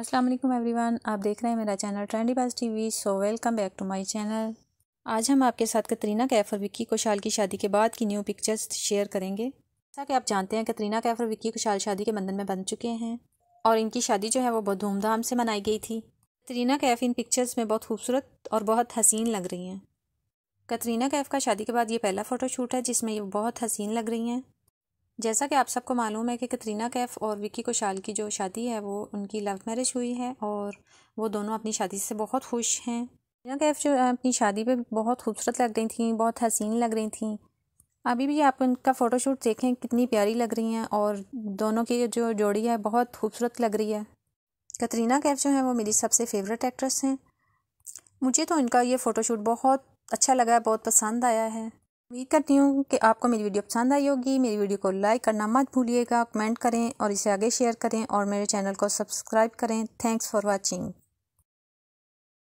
अस्सलाम वालेकुम एवरीवन आप देख रहे हैं मेरा चैनल ट्रेंडी बाज वी so welcome back to my channel आज हम आपके साथ कतरीना कैफ और विक्की कोशाल की शादी के बाद की न्यू पिक्चर्स शेयर करेंगे जैसा कि आप जानते हैं कतरीना कैफ और विक्की कोशाल शादी के बंधन में बन चुके हैं और इनकी शादी जो है वो बहुत धूमधाम से मनाई गई थी कतरीना कैफ इन पिक्चर्स में बहुत खूबसूरत और बहुत हसीन लग रही हैं कतरीना कैफ का शादी के बाद ये पहला फ़ोटोशूट है जिसमें ये बहुत हसीन लग रही हैं जैसा कि आप सबको मालूम है कि कतरीना कैफ और विक्की कोशाल की जो शादी है वो उनकी लव मैरिज हुई है और वो दोनों अपनी शादी से बहुत खुश हैं कतरीना कैफ जो अपनी शादी पे बहुत खूबसूरत लग रही थी बहुत हसीन लग रही थी अभी भी आप उनका फ़ोटोशूट देखें कितनी प्यारी लग रही हैं और दोनों की जो जोड़ी है बहुत खूबसूरत लग रही है कतरीना कैफ जो है वो मेरी सबसे फेवरेट एक्ट्रेस हैं मुझे तो इनका ये फ़ोटोशूट बहुत अच्छा लगा है बहुत पसंद आया है उम्मीद करती हूँ कि आपको मेरी वीडियो पसंद आई होगी मेरी वीडियो को लाइक करना मत भूलिएगा कमेंट करें और इसे आगे शेयर करें और मेरे चैनल को सब्सक्राइब करें थैंक्स फॉर वॉचिंग